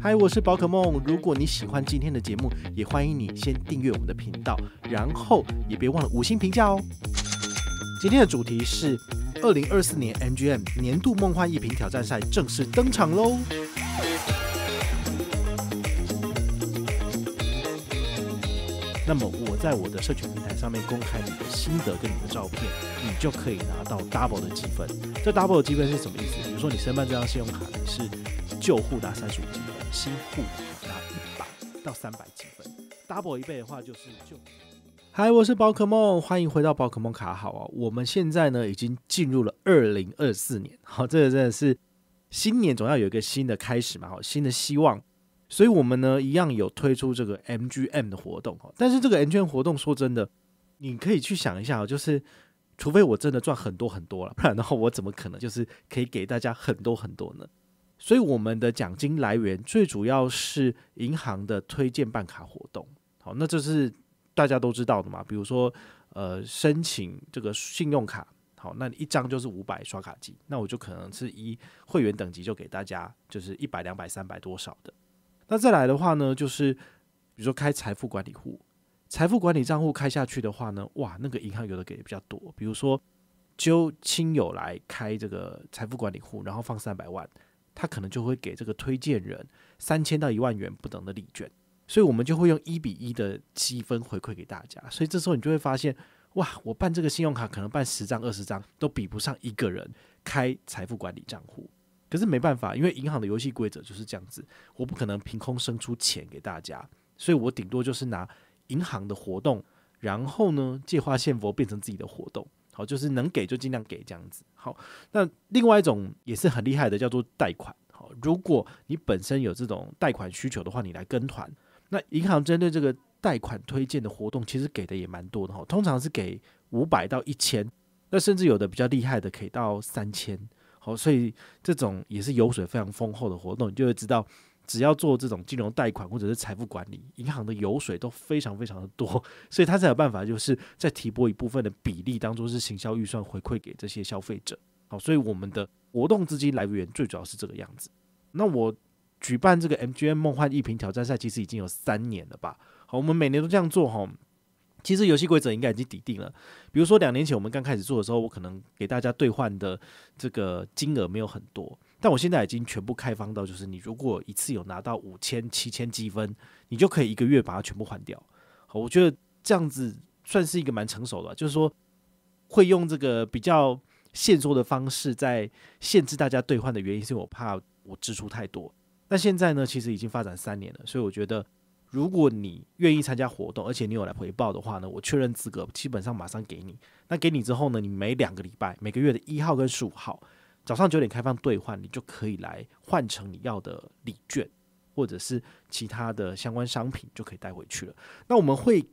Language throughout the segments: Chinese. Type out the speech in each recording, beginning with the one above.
嗨，我是宝可梦。如果你喜欢今天的节目，也欢迎你先订阅我们的频道，然后也别忘了五星评价哦。今天的主题是二零二四年 MGM 年度梦幻一品挑战赛正式登场喽。那么我在我的社群平台上面公开你的心得跟你的照片，你就可以拿到 double 的积分。这 double 的积分是什么意思？比如说你申办这张信用卡你是旧户达三十五分。新户拿一百到三百积分，double 一倍的话就是就。嗨，我是宝可梦，欢迎回到宝可梦卡好啊！我们现在呢已经进入了二零二四年，好，这个真的是新年总要有一个新的开始嘛，好，新的希望，所以我们呢一样有推出这个 MGM 的活动哦。但是这个 MGM 活动说真的，你可以去想一下哦，就是除非我真的赚很多很多了，不然的话我怎么可能就是可以给大家很多很多呢？所以我们的奖金来源最主要是银行的推荐办卡活动，好，那这是大家都知道的嘛？比如说，呃，申请这个信用卡，好，那一张就是五百刷卡机，那我就可能是一会员等级就给大家就是一百、两百、三百多少的。那再来的话呢，就是比如说开财富管理户，财富管理账户开下去的话呢，哇，那个银行有的给的比较多，比如说揪亲友来开这个财富管理户，然后放三百万。他可能就会给这个推荐人三千到一万元不等的礼券，所以我们就会用一比一的积分回馈给大家。所以这时候你就会发现，哇，我办这个信用卡可能办十张二十张都比不上一个人开财富管理账户。可是没办法，因为银行的游戏规则就是这样子，我不可能凭空生出钱给大家，所以我顶多就是拿银行的活动，然后呢借花献佛变成自己的活动。好，就是能给就尽量给这样子。好，那另外一种也是很厉害的，叫做贷款。好，如果你本身有这种贷款需求的话，你来跟团，那银行针对这个贷款推荐的活动，其实给的也蛮多的。哈，通常是给五百到一千，那甚至有的比较厉害的可以到三千。好，所以这种也是油水非常丰厚的活动，你就会知道。只要做这种金融贷款或者是财富管理，银行的油水都非常非常的多，所以他才有办法，就是在提拨一部分的比例当中，是行销预算回馈给这些消费者。好，所以我们的活动资金来源最主要是这个样子。那我举办这个 MGM 梦幻一平挑战赛，其实已经有三年了吧？好，我们每年都这样做哈。其实游戏规则应该已经底定了。比如说两年前我们刚开始做的时候，我可能给大家兑换的这个金额没有很多。但我现在已经全部开放到，就是你如果一次有拿到五千、七千积分，你就可以一个月把它全部换掉。好，我觉得这样子算是一个蛮成熟的，就是说会用这个比较限缩的方式在限制大家兑换的原因，是我怕我支出太多。那现在呢，其实已经发展三年了，所以我觉得如果你愿意参加活动，而且你有来回报的话呢，我确认资格基本上马上给你。那给你之后呢，你每两个礼拜，每个月的一号跟十五号。早上九点开放兑换，你就可以来换成你要的礼券，或者是其他的相关商品，就可以带回去了。那我们会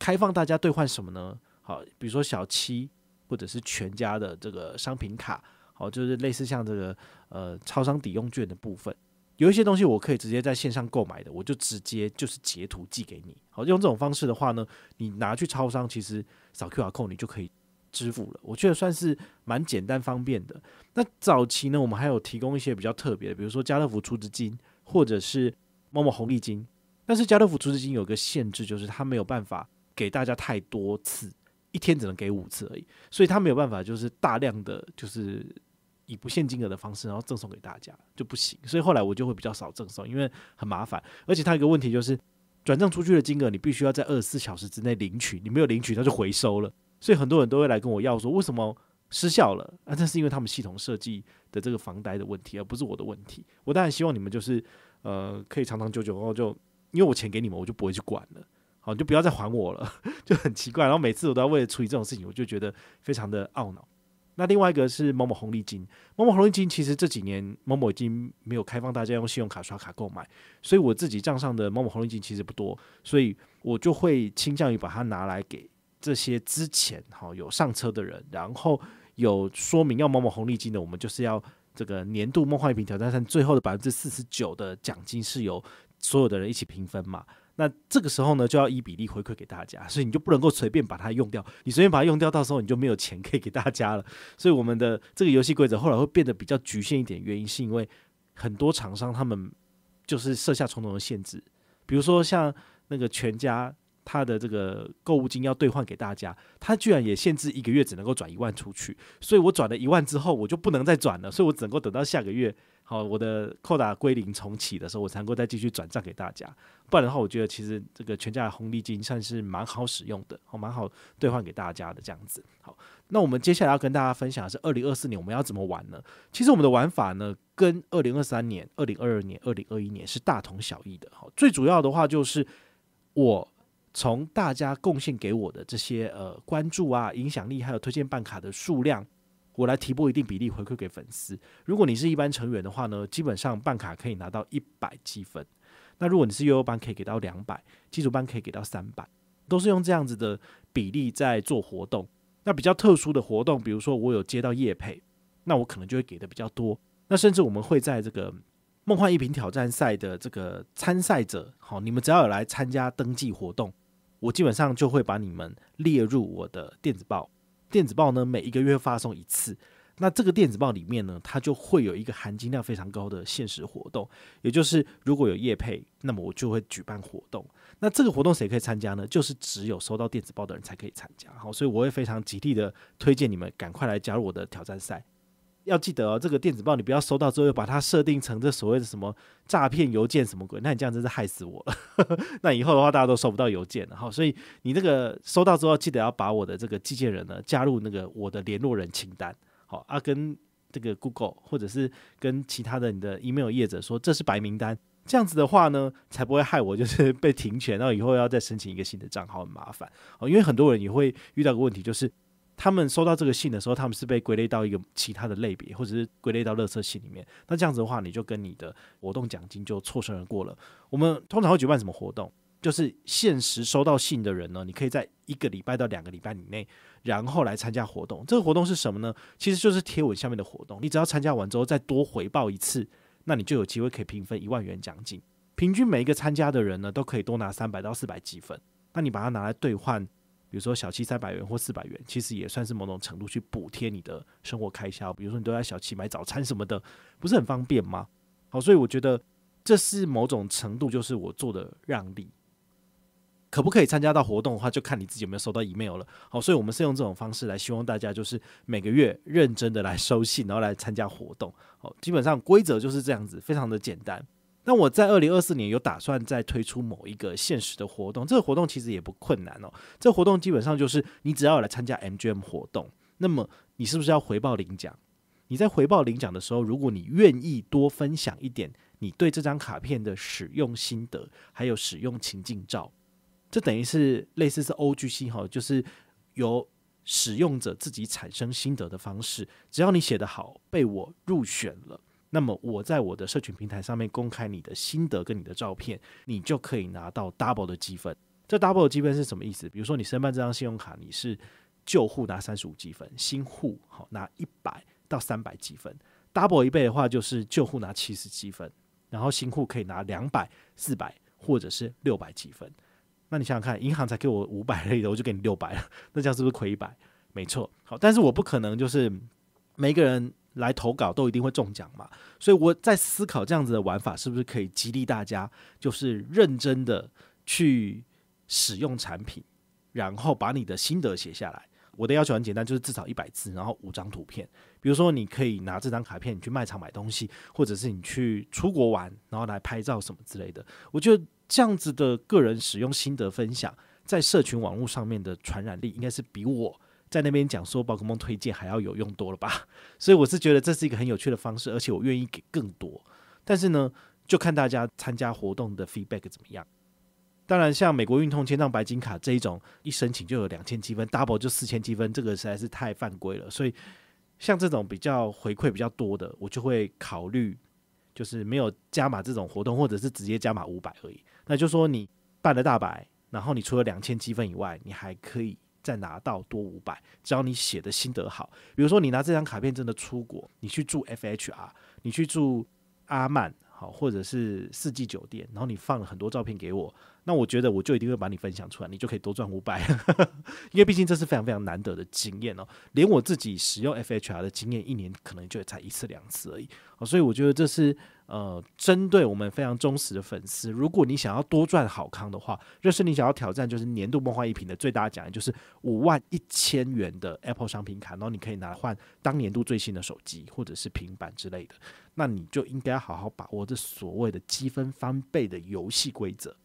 开放大家兑换什么呢？好，比如说小七或者是全家的这个商品卡，好，就是类似像这个呃，超商抵用券的部分，有一些东西我可以直接在线上购买的，我就直接就是截图寄给你。好，用这种方式的话呢，你拿去超商，其实扫 QR code 你就可以。支付了，我觉得算是蛮简单方便的。那早期呢，我们还有提供一些比较特别的，比如说家乐福出资金，或者是某某红利金。但是家乐福出资金有个限制，就是它没有办法给大家太多次，一天只能给五次而已，所以它没有办法就是大量的就是以不限金额的方式，然后赠送给大家就不行。所以后来我就会比较少赠送，因为很麻烦，而且它一个问题就是转账出去的金额，你必须要在二十四小时之内领取，你没有领取它就回收了。所以很多人都会来跟我要说，为什么失效了？啊，这是因为他们系统设计的这个房贷的问题，而不是我的问题。我当然希望你们就是呃，可以长长久久，然后就因为我钱给你们，我就不会去管了。好，你就不要再还我了，就很奇怪。然后每次我都要为了处理这种事情，我就觉得非常的懊恼。那另外一个是某某红利金，某某红利金其实这几年某某已经没有开放大家用信用卡刷卡购买，所以我自己账上的某某红利金其实不多，所以我就会倾向于把它拿来给。这些之前哈有上车的人，然后有说明要某某红利金的，我们就是要这个年度梦幻一瓶挑战赛最后的百分之四十九的奖金是由所有的人一起平分嘛？那这个时候呢，就要以比例回馈给大家，所以你就不能够随便把它用掉。你随便把它用掉，到时候你就没有钱可以给大家了。所以我们的这个游戏规则后来会变得比较局限一点，原因是因为很多厂商他们就是设下重重的限制，比如说像那个全家。他的这个购物金要兑换给大家，他居然也限制一个月只能够转一万出去，所以我转了一万之后，我就不能再转了，所以我只能够等到下个月，好，我的扣打归零重启的时候，我才能够再继续转账给大家。不然的话，我觉得其实这个全家红利金算是蛮好使用的，好，蛮好兑换给大家的这样子。好，那我们接下来要跟大家分享的是二零二四年我们要怎么玩呢？其实我们的玩法呢，跟二零二三年、二零二二年、二零二一年是大同小异的。好，最主要的话就是我。从大家贡献给我的这些呃关注啊、影响力还有推荐办卡的数量，我来提拨一定比例回馈给粉丝。如果你是一般成员的话呢，基本上办卡可以拿到一百积分；那如果你是优 u 班，可以给到两百；基础班可以给到三百，都是用这样子的比例在做活动。那比较特殊的活动，比如说我有接到业配，那我可能就会给的比较多。那甚至我们会在这个梦幻一品挑战赛的这个参赛者，好，你们只要有来参加登记活动。我基本上就会把你们列入我的电子报，电子报呢每一个月发送一次。那这个电子报里面呢，它就会有一个含金量非常高的限时活动，也就是如果有业配，那么我就会举办活动。那这个活动谁可以参加呢？就是只有收到电子报的人才可以参加。好，所以我会非常极力的推荐你们赶快来加入我的挑战赛。要记得哦，这个电子报你不要收到之后又把它设定成这所谓的什么诈骗邮件什么鬼，那你这样真是害死我了。那以后的话大家都收不到邮件了哈，所以你这个收到之后记得要把我的这个寄件人呢加入那个我的联络人清单，好啊，跟这个 Google 或者是跟其他的你的 email 业者说这是白名单，这样子的话呢才不会害我就是被停权，然后以后要再申请一个新的账号很麻烦。哦，因为很多人也会遇到个问题就是。他们收到这个信的时候，他们是被归类到一个其他的类别，或者是归类到乐色信里面。那这样子的话，你就跟你的活动奖金就错身而过了。我们通常会举办什么活动？就是限时收到信的人呢，你可以在一个礼拜到两个礼拜以内，然后来参加活动。这个活动是什么呢？其实就是贴文下面的活动。你只要参加完之后，再多回报一次，那你就有机会可以平分一万元奖金。平均每一个参加的人呢，都可以多拿三百到四百积分。那你把它拿来兑换。比如说小七三百元或四百元，其实也算是某种程度去补贴你的生活开销。比如说你都在小七买早餐什么的，不是很方便吗？好，所以我觉得这是某种程度就是我做的让利。可不可以参加到活动的话，就看你自己有没有收到 email 了。好，所以我们是用这种方式来希望大家就是每个月认真的来收信，然后来参加活动。好，基本上规则就是这样子，非常的简单。那我在二零二四年有打算再推出某一个现实的活动，这个活动其实也不困难哦。这活动基本上就是你只要来参加 MGM 活动，那么你是不是要回报领奖？你在回报领奖的时候，如果你愿意多分享一点你对这张卡片的使用心得，还有使用情境照，这等于是类似是 OGC 哈，就是由使用者自己产生心得的方式。只要你写得好，被我入选了。那么我在我的社群平台上面公开你的心得跟你的照片，你就可以拿到 double 的积分。这 double 的积分是什么意思？比如说你申办这张信用卡，你是旧户拿三十五积分，新户好拿一百到三百积分。double 一倍的话，就是旧户拿七十积分，然后新户可以拿两百、四百或者是六百积分。那你想想看，银行才给我五百类的，我就给你六百了，那这样是不是亏一百？没错。好，但是我不可能就是每个人。来投稿都一定会中奖嘛，所以我在思考这样子的玩法是不是可以激励大家，就是认真的去使用产品，然后把你的心得写下来。我的要求很简单，就是至少一百字，然后五张图片。比如说，你可以拿这张卡片，你去卖场买东西，或者是你去出国玩，然后来拍照什么之类的。我觉得这样子的个人使用心得分享，在社群网络上面的传染力，应该是比我。在那边讲说，宝可梦推荐还要有用多了吧？所以我是觉得这是一个很有趣的方式，而且我愿意给更多。但是呢，就看大家参加活动的 feedback 怎么样。当然，像美国运通千账白金卡这一种，一申请就有两千积分，double 就四千积分，这个实在是太犯规了。所以，像这种比较回馈比较多的，我就会考虑，就是没有加码这种活动，或者是直接加码五百而已。那就说你办了大白，然后你除了两千积分以外，你还可以。再拿到多五百，只要你写的心得好。比如说，你拿这张卡片真的出国，你去住 FHR，你去住阿曼好，或者是四季酒店，然后你放了很多照片给我。那我觉得我就一定会把你分享出来，你就可以多赚五百，因为毕竟这是非常非常难得的经验哦。连我自己使用 FHR 的经验，一年可能就才一次两次而已。所以我觉得这是呃，针对我们非常忠实的粉丝，如果你想要多赚好康的话，就是你想要挑战，就是年度梦幻一品的最大奖，就是五万一千元的 Apple 商品卡，然后你可以拿来换当年度最新的手机或者是平板之类的。那你就应该好好把握这所谓的积分翻倍的游戏规则。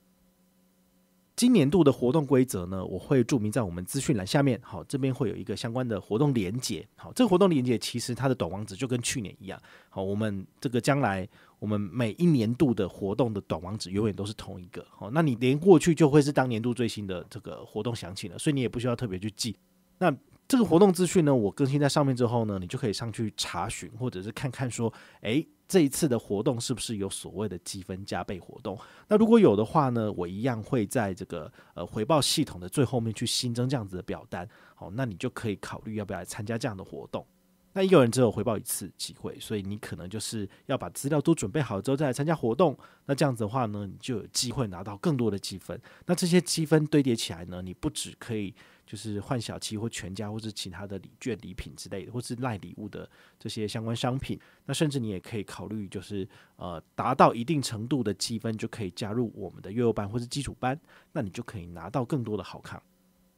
今年度的活动规则呢，我会注明在我们资讯栏下面。好，这边会有一个相关的活动连接。好，这个活动连接其实它的短网址就跟去年一样。好，我们这个将来我们每一年度的活动的短网址永远都是同一个。好，那你连过去就会是当年度最新的这个活动详情了，所以你也不需要特别去记。那这个活动资讯呢，我更新在上面之后呢，你就可以上去查询，或者是看看说，哎，这一次的活动是不是有所谓的积分加倍活动？那如果有的话呢，我一样会在这个呃回报系统的最后面去新增这样子的表单。哦，那你就可以考虑要不要来参加这样的活动。那一个人只有回报一次机会，所以你可能就是要把资料都准备好之后再来参加活动。那这样子的话呢，你就有机会拿到更多的积分。那这些积分堆叠起来呢，你不止可以。就是换小七或全家或是其他的礼券、礼品之类的，或是赖礼物的这些相关商品。那甚至你也可以考虑，就是呃，达到一定程度的积分就可以加入我们的月入班或是基础班，那你就可以拿到更多的好康。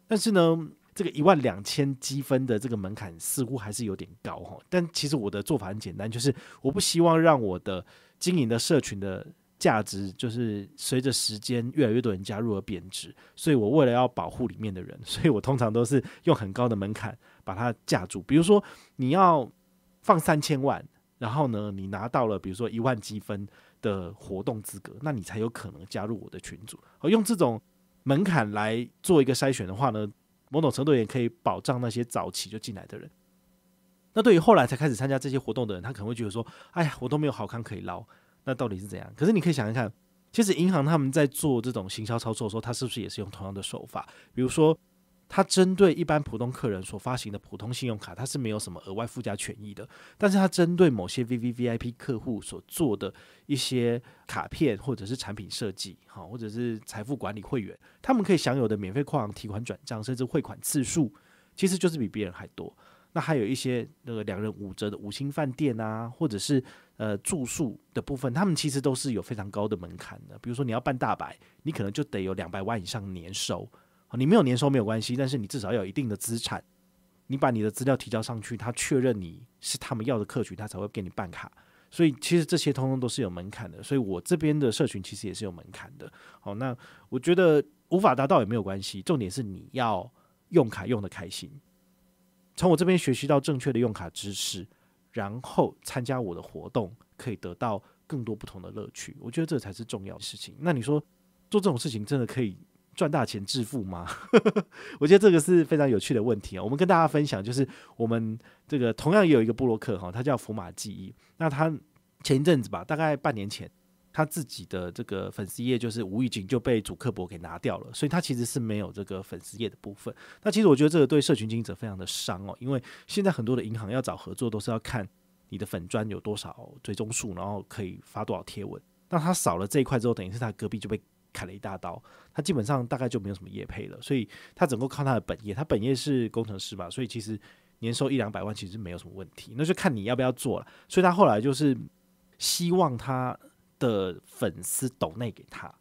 但是呢，这个一万两千积分的这个门槛似乎还是有点高哈。但其实我的做法很简单，就是我不希望让我的经营的社群的。价值就是随着时间越来越多人加入而贬值，所以我为了要保护里面的人，所以我通常都是用很高的门槛把它架住。比如说你要放三千万，然后呢，你拿到了比如说一万积分的活动资格，那你才有可能加入我的群组。而用这种门槛来做一个筛选的话呢，某种程度也可以保障那些早期就进来的人。那对于后来才开始参加这些活动的人，他可能会觉得说：“哎呀，我都没有好康可以捞。”那到底是怎样？可是你可以想想看，其实银行他们在做这种行销操作的时候，他是不是也是用同样的手法？比如说，他针对一般普通客人所发行的普通信用卡，他是没有什么额外附加权益的；但是，他针对某些 VVVIP 客户所做的一些卡片或者是产品设计，哈，或者是财富管理会员，他们可以享有的免费跨行提款、转账，甚至汇款次数，其实就是比别人还多。那还有一些那个两人五折的五星饭店啊，或者是呃住宿的部分，他们其实都是有非常高的门槛的。比如说你要办大白，你可能就得有两百万以上年收，你没有年收没有关系，但是你至少要有一定的资产，你把你的资料提交上去，他确认你是他们要的客群，他才会给你办卡。所以其实这些通通都是有门槛的。所以我这边的社群其实也是有门槛的。好，那我觉得无法达到也没有关系，重点是你要用卡用的开心。从我这边学习到正确的用卡知识，然后参加我的活动，可以得到更多不同的乐趣。我觉得这才是重要的事情。那你说做这种事情真的可以赚大钱致富吗？我觉得这个是非常有趣的问题啊。我们跟大家分享，就是我们这个同样也有一个布洛克哈，他叫福马记忆。那他前一阵子吧，大概半年前。他自己的这个粉丝页就是无意间就被主客博给拿掉了，所以他其实是没有这个粉丝页的部分。那其实我觉得这个对社群经营者非常的伤哦，因为现在很多的银行要找合作都是要看你的粉砖有多少追踪数，然后可以发多少贴文。那他少了这一块之后，等于是他隔壁就被砍了一大刀。他基本上大概就没有什么业配了，所以他整个靠他的本业。他本业是工程师嘛，所以其实年收一两百万其实没有什么问题。那就看你要不要做了。所以他后来就是希望他。的粉丝斗内给他，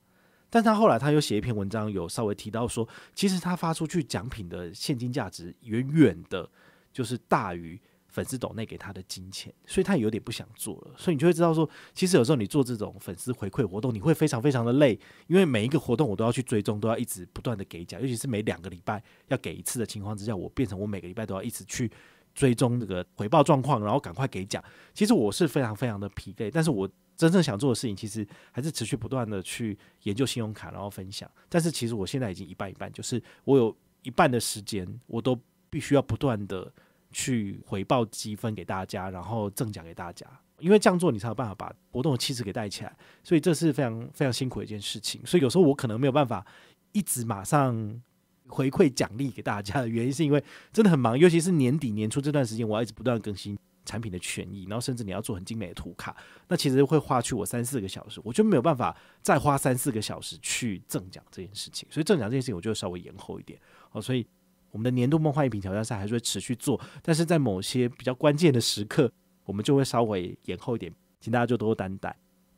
但他后来他又写一篇文章，有稍微提到说，其实他发出去奖品的现金价值远远的，就是大于粉丝斗内给他的金钱，所以他有点不想做了。所以你就会知道说，其实有时候你做这种粉丝回馈活动，你会非常非常的累，因为每一个活动我都要去追踪，都要一直不断的给奖，尤其是每两个礼拜要给一次的情况之下，我变成我每个礼拜都要一直去追踪这个回报状况，然后赶快给奖。其实我是非常非常的疲惫，但是我。真正想做的事情，其实还是持续不断的去研究信用卡，然后分享。但是其实我现在已经一半一半，就是我有一半的时间，我都必须要不断的去回报积分给大家，然后赠奖给大家。因为这样做，你才有办法把活动的气质给带起来。所以这是非常非常辛苦的一件事情。所以有时候我可能没有办法一直马上回馈奖励给大家的原因，是因为真的很忙，尤其是年底年初这段时间，我要一直不断更新。产品的权益，然后甚至你要做很精美的图卡，那其实会花去我三四个小时，我就没有办法再花三四个小时去赠奖这件事情，所以赠奖这件事情我就稍微延后一点。哦，所以我们的年度梦幻一瓶挑战赛还是会持续做，但是在某些比较关键的时刻，我们就会稍微延后一点，请大家就多担待。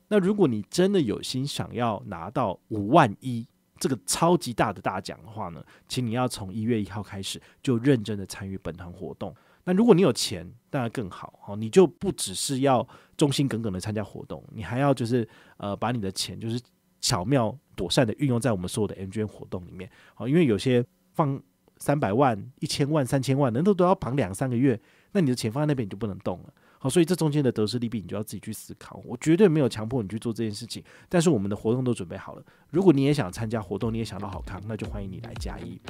那如果你真的有心想要拿到五万一这个超级大的大奖的话呢，请你要从一月一号开始就认真的参与本团活动。那如果你有钱，当然更好哦，你就不只是要忠心耿耿的参加活动，你还要就是呃，把你的钱就是巧妙妥善的运用在我们所有的 n g n 活动里面哦，因为有些放三百万、一千万、三千万，人都都要绑两三个月，那你的钱放在那边你就不能动了。好，所以这中间的得失利弊，你就要自己去思考。我绝对没有强迫你去做这件事情，但是我们的活动都准备好了。如果你也想参加活动，你也想到好康，那就欢迎你来加一。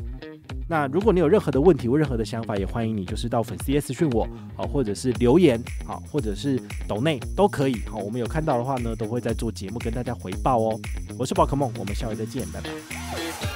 那如果你有任何的问题或任何的想法，也欢迎你就是到粉丝 S 讯我，好，或者是留言，好，或者是抖内都可以，好，我们有看到的话呢，都会在做节目跟大家回报哦。我是宝可梦，我们下回再见，拜拜。